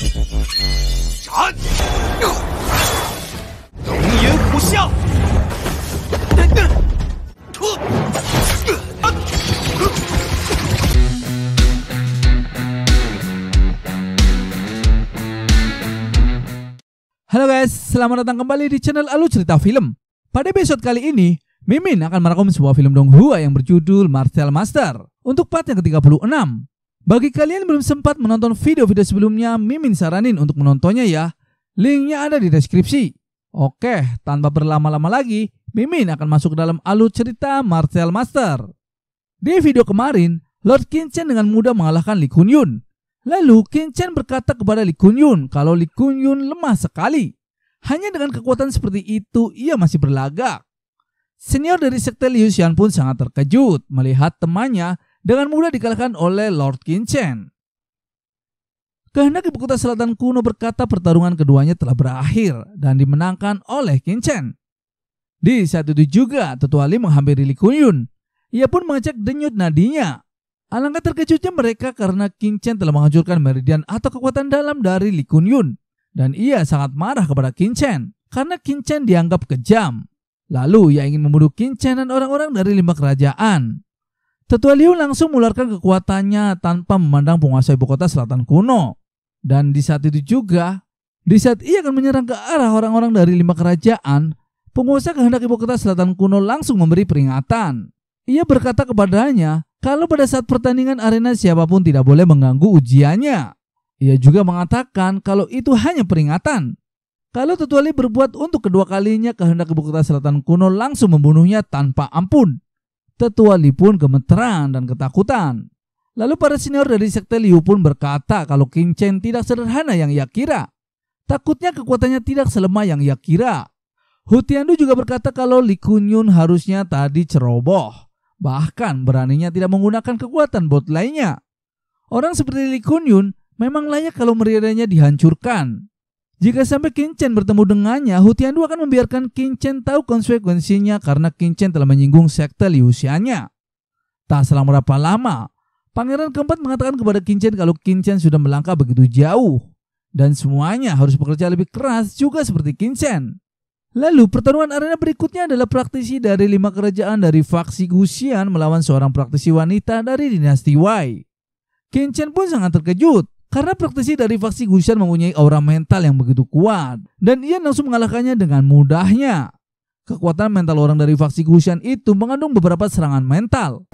Halo guys, selamat datang kembali di channel Alu Cerita Film. Pada episode kali ini, Mimin akan merekom sebuah film Donghua yang berjudul Martial Master untuk part yang ke-36. Bagi kalian yang belum sempat menonton video-video sebelumnya, Mimin saranin untuk menontonnya ya. Linknya ada di deskripsi. Oke, tanpa berlama-lama lagi, Mimin akan masuk ke dalam alur cerita Martial Master. Di video kemarin, Lord Kinchen dengan mudah mengalahkan Lee Kun Yun. Lalu Kinchen berkata kepada Lee Kun Yun kalau Lee Kun Yun lemah sekali. Hanya dengan kekuatan seperti itu ia masih berlagak. Senior dari sekte Liu Xian pun sangat terkejut melihat temannya dengan mudah dikalahkan oleh Lord Kinchen. Kehendak ibu kota selatan kuno berkata pertarungan keduanya telah berakhir dan dimenangkan oleh Kinchen. Di saat itu juga Li menghampiri Li Kunyun. Ia pun mengecek denyut nadinya. Alangkah terkejutnya mereka karena Kinchen telah menghancurkan meridian atau kekuatan dalam dari Li Kunyun. Dan ia sangat marah kepada Kinchen karena Kinchen dianggap kejam. Lalu ia ingin membunuh Kinchen dan orang-orang dari lima kerajaan. Tetua Liu langsung mengeluarkan kekuatannya tanpa memandang penguasa ibu kota selatan kuno. Dan di saat itu juga, di saat ia akan menyerang ke arah orang-orang dari lima kerajaan, penguasa kehendak ibu kota selatan kuno langsung memberi peringatan. Ia berkata kepadanya, kalau pada saat pertandingan arena siapapun tidak boleh mengganggu ujiannya. Ia juga mengatakan kalau itu hanya peringatan. Kalau Tetua Liu berbuat untuk kedua kalinya, kehendak ibu kota selatan kuno langsung membunuhnya tanpa ampun. Tetua Li pun gemeteran dan ketakutan. Lalu para senior dari sekte Liu pun berkata kalau King Chen tidak sederhana yang ia kira. Takutnya kekuatannya tidak selemah yang ia kira. Tiandu juga berkata kalau Li Kunyun harusnya tadi ceroboh. Bahkan beraninya tidak menggunakan kekuatan bot lainnya. Orang seperti Li Kunyun memang layak kalau meriadanya dihancurkan. Jika sampai Kincen bertemu dengannya, Hutiandu akan membiarkan Kincen tahu konsekuensinya karena Kincen telah menyinggung sekte Liu Liusianya. Tak selama berapa lama, pangeran keempat mengatakan kepada Kincen kalau Kincen sudah melangkah begitu jauh dan semuanya harus bekerja lebih keras juga seperti Kincen. Lalu pertarungan arena berikutnya adalah praktisi dari lima kerajaan dari faksi Gusian melawan seorang praktisi wanita dari dinasti Wei. Kincen pun sangat terkejut karena praktisi dari faksi Gushan mempunyai aura mental yang begitu kuat dan ia langsung mengalahkannya dengan mudahnya. Kekuatan mental orang dari faksi Gushan itu mengandung beberapa serangan mental.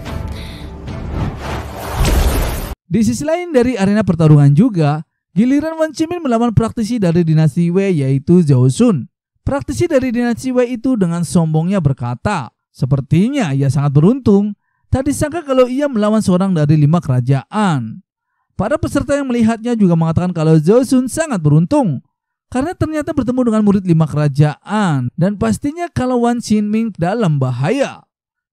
Di sisi lain dari arena pertarungan juga, giliran Wan Chimin melawan praktisi dari dinasti Wei yaitu Zhao Sun. Praktisi dari dinasti Wei itu dengan sombongnya berkata, sepertinya ia sangat beruntung, Tadi sangka kalau ia melawan seorang dari lima kerajaan. Para peserta yang melihatnya juga mengatakan kalau Zosun sangat beruntung karena ternyata bertemu dengan murid lima kerajaan dan pastinya kalau Wan Xinming dalam bahaya.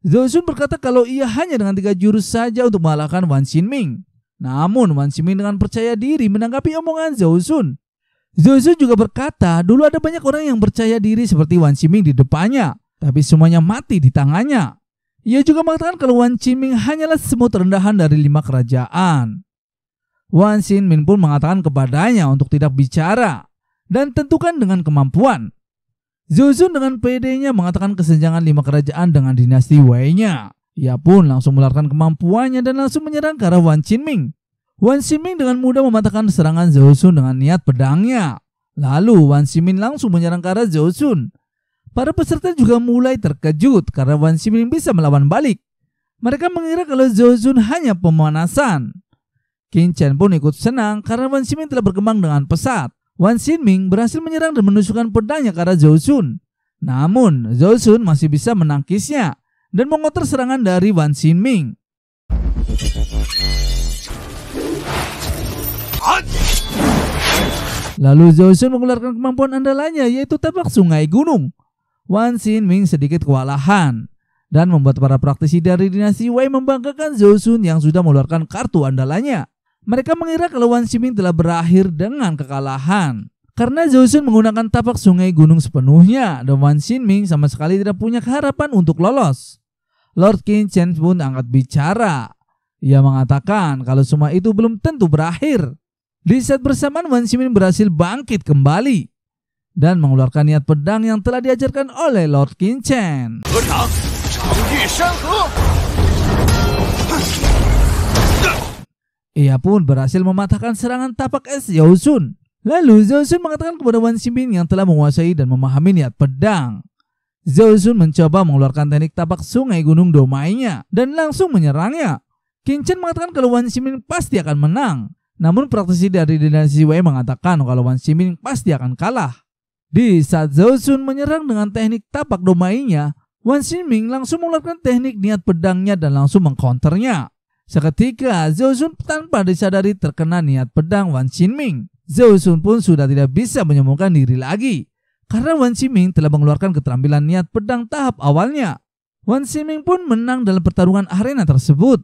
Zosun berkata kalau ia hanya dengan tiga jurus saja untuk mengalahkan Wan Xinming. Namun Wan Xinming dengan percaya diri menanggapi omongan Zosun. Zosun juga berkata dulu ada banyak orang yang percaya diri seperti Wan Xinming di depannya, tapi semuanya mati di tangannya. Ia juga mengatakan kalau Wan Qingming hanyalah semut rendahan dari lima kerajaan. Wan Xin Min pun mengatakan kepadanya untuk tidak bicara dan tentukan dengan kemampuan. Zun dengan PD-nya mengatakan kesenjangan lima kerajaan dengan dinasti Wei-nya. Ia pun langsung melarikan kemampuannya dan langsung menyerang ke arah Wan Qinming. Wan Qinming dengan mudah mematahkan serangan Zun dengan niat pedangnya. Lalu Wan Qinming langsung menyerang ke arah Zun. Para peserta juga mulai terkejut karena Wan Qinming bisa melawan balik. Mereka mengira kalau Zun hanya pemanasan. Chen pun ikut senang karena Wan Xinming telah berkembang dengan pesat. Wan Xinming berhasil menyerang dan menusukkan pedangnya ke arah Zhou Sun. Namun, Zhou Sun masih bisa menangkisnya dan mengotor serangan dari Wan Xinming. Lalu Zhou Sun mengeluarkan kemampuan andalannya yaitu tabak sungai gunung. Wan Xinming sedikit kewalahan dan membuat para praktisi dari dinasti Wei membanggakan Zhou Sun yang sudah mengeluarkan kartu andalannya. Mereka mengira kalau Wan Siming telah berakhir dengan kekalahan. Karena Zhousun menggunakan tapak sungai gunung sepenuhnya dan Wan Xinming sama sekali tidak punya harapan untuk lolos. Lord Qin Chen pun angkat bicara. Ia mengatakan kalau semua itu belum tentu berakhir. Di saat bersamaan Wan Xinming berhasil bangkit kembali dan mengeluarkan niat pedang yang telah diajarkan oleh Lord Qin Chen. Ia pun berhasil mematahkan serangan tapak es Yosun. Lalu Zhao mengatakan kepada Wan Xinbin yang telah menguasai dan memahami niat pedang. Zhao mencoba mengeluarkan teknik tapak sungai gunung domainya dan langsung menyerangnya. Kinchen mengatakan kalau Wan Xinbin pasti akan menang. Namun praktisi dari dinasti Wei mengatakan kalau Wan Xinbin pasti akan kalah. Di saat Zhao menyerang dengan teknik tapak domainya, Wan Xinbin langsung mengeluarkan teknik niat pedangnya dan langsung mengkonternya. Seketika, Zhou Sun tanpa disadari terkena niat pedang Wan Xinming. Zhou Sun pun sudah tidak bisa menyembuhkan diri lagi karena Wan Xinming telah mengeluarkan keterampilan niat pedang tahap awalnya. Wan Xinming pun menang dalam pertarungan arena tersebut.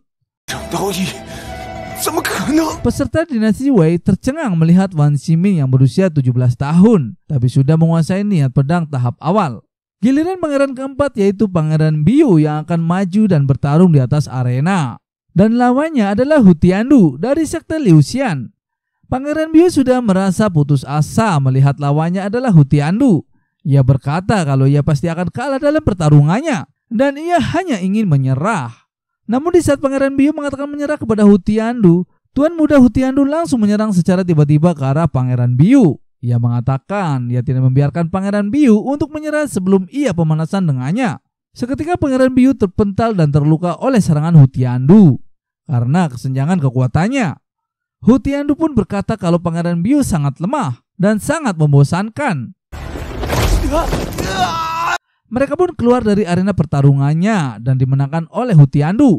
Peserta dinasti Wei tercengang melihat Wan Xinming yang berusia 17 tahun, tapi sudah menguasai niat pedang tahap awal. Giliran pangeran keempat yaitu pangeran Biu yang akan maju dan bertarung di atas arena dan lawannya adalah Hutiandu dari sekte Xian. Pangeran Biu sudah merasa putus asa melihat lawannya adalah Hutiandu. Ia berkata kalau ia pasti akan kalah dalam pertarungannya dan ia hanya ingin menyerah. Namun di saat Pangeran Biu mengatakan menyerah kepada Hutiandu, Tuan muda Hutiandu langsung menyerang secara tiba-tiba ke arah Pangeran Biu. Ia mengatakan ia tidak membiarkan Pangeran Biu untuk menyerah sebelum ia pemanasan dengannya. Seketika Pangeran Biu terpental dan terluka oleh serangan Hutiandu karena kesenjangan kekuatannya. Hutiandu pun berkata kalau Pangeran Biu sangat lemah dan sangat membosankan. Mereka pun keluar dari arena pertarungannya dan dimenangkan oleh Hutiandu.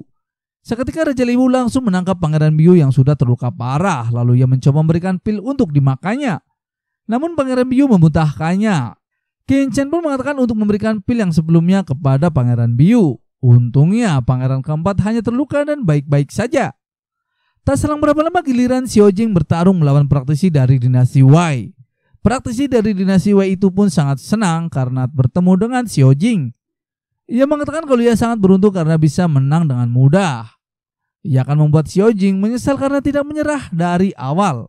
Seketika Raja Liwu langsung menangkap Pangeran Biu yang sudah terluka parah, lalu ia mencoba memberikan pil untuk dimakannya. Namun Pangeran Biu memuntahkannya Chen pun mengatakan untuk memberikan pil yang sebelumnya kepada Pangeran Biu. Untungnya pangeran keempat hanya terluka dan baik-baik saja. Tak selang berapa lama giliran Xiao Jing bertarung melawan praktisi dari dinasti Wei. Praktisi dari dinasti Wei itu pun sangat senang karena bertemu dengan Xiao Jing. Ia mengatakan kalau ia sangat beruntung karena bisa menang dengan mudah. Ia akan membuat Xiao Jing menyesal karena tidak menyerah dari awal.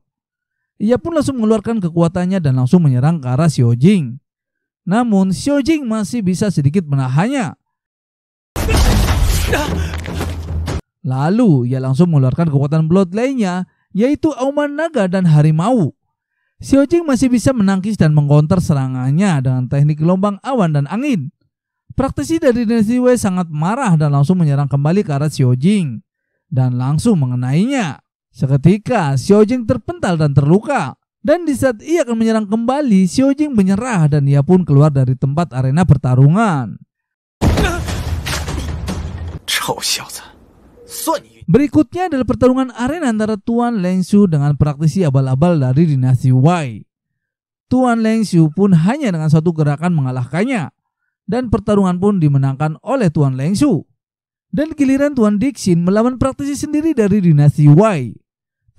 Ia pun langsung mengeluarkan kekuatannya dan langsung menyerang ke arah Xiao Jing. Namun Xiao Jing masih bisa sedikit menahannya. Lalu ia langsung mengeluarkan kekuatan bloodline-nya yaitu auman naga dan harimau. Xiao Jing masih bisa menangkis dan mengkonter serangannya dengan teknik gelombang awan dan angin. Praktisi dari dinasti Wei sangat marah dan langsung menyerang kembali ke arah Xiao Jing dan langsung mengenainya. Seketika Xiao Jing terpental dan terluka. Dan di saat ia akan menyerang kembali, Xiao Jing menyerah dan ia pun keluar dari tempat arena pertarungan. Berikutnya adalah pertarungan arena antara Tuan Leng Lengsu dengan praktisi abal-abal dari dinasti Wei. Tuan Leng Lengsu pun hanya dengan satu gerakan mengalahkannya. Dan pertarungan pun dimenangkan oleh Tuan Leng Lengsu. Dan giliran Tuan Dixin melawan praktisi sendiri dari dinasti Wei.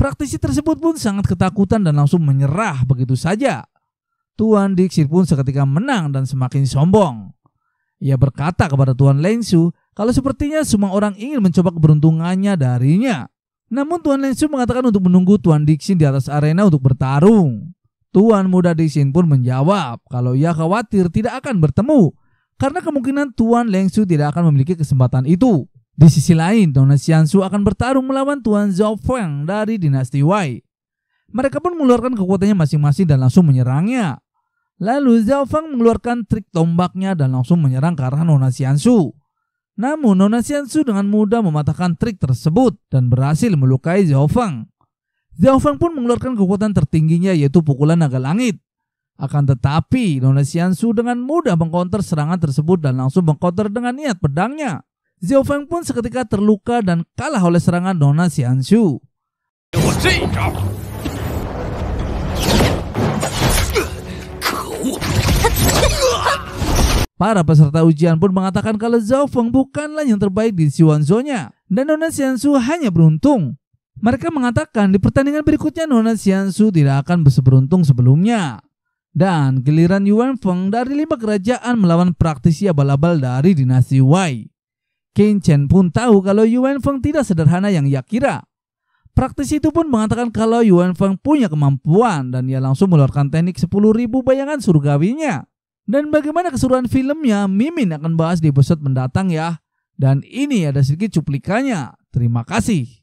Praktisi tersebut pun sangat ketakutan dan langsung menyerah begitu saja. Tuan Dixir pun seketika menang dan semakin sombong. Ia berkata kepada Tuan Lensu kalau sepertinya semua orang ingin mencoba keberuntungannya darinya. Namun Tuan Lensu mengatakan untuk menunggu Tuan Dixin di atas arena untuk bertarung. Tuan muda Dixin pun menjawab kalau ia khawatir tidak akan bertemu karena kemungkinan Tuan Lengsu tidak akan memiliki kesempatan itu. Di sisi lain, Dong akan bertarung melawan Tuan Zhao Feng dari dinasti Wei. Mereka pun mengeluarkan kekuatannya masing-masing dan langsung menyerangnya. Lalu Zhao Feng mengeluarkan trik tombaknya dan langsung menyerang ke arah Nona Xiansu. Namun Nona Xiansu dengan mudah mematahkan trik tersebut dan berhasil melukai Zhao Feng. Zhao Feng pun mengeluarkan kekuatan tertingginya yaitu pukulan naga langit. Akan tetapi, Nona Xiansu dengan mudah mengkonter serangan tersebut dan langsung mengkonter dengan niat pedangnya. Zhao Feng pun seketika terluka dan kalah oleh serangan Dona Xianshu. Para peserta ujian pun mengatakan kalau Zhao Feng bukanlah yang terbaik di nya dan Dona Xiansu hanya beruntung. Mereka mengatakan di pertandingan berikutnya Dona Xiansu tidak akan berseberuntung sebelumnya. Dan giliran Yuan Feng dari lima kerajaan melawan praktisi abal-abal dari dinasti Wei. Chen pun tahu kalau Yuan Feng tidak sederhana yang ia kira. Praktisi itu pun mengatakan kalau Yuan Feng punya kemampuan dan ia langsung mengeluarkan teknik 10.000 bayangan surgawinya. Dan bagaimana keseruan filmnya, Mimin akan bahas di episode mendatang ya. Dan ini ada sedikit cuplikannya. Terima kasih.